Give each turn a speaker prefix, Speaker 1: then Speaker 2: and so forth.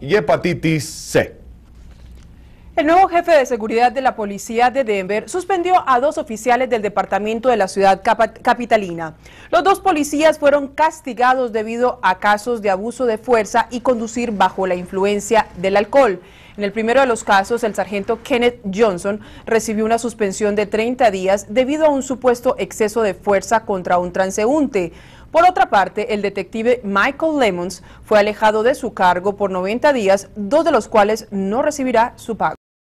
Speaker 1: y hepatitis C.
Speaker 2: El nuevo jefe de seguridad de la policía de Denver suspendió a dos oficiales del departamento de la ciudad capitalina. Los dos policías fueron castigados debido a casos de abuso de fuerza y conducir bajo la influencia del alcohol. En el primero de los casos, el sargento Kenneth Johnson recibió una suspensión de 30 días debido a un supuesto exceso de fuerza contra un transeúnte. Por otra parte, el detective Michael Lemons fue alejado de su cargo por 90 días, dos de los cuales no recibirá su pago.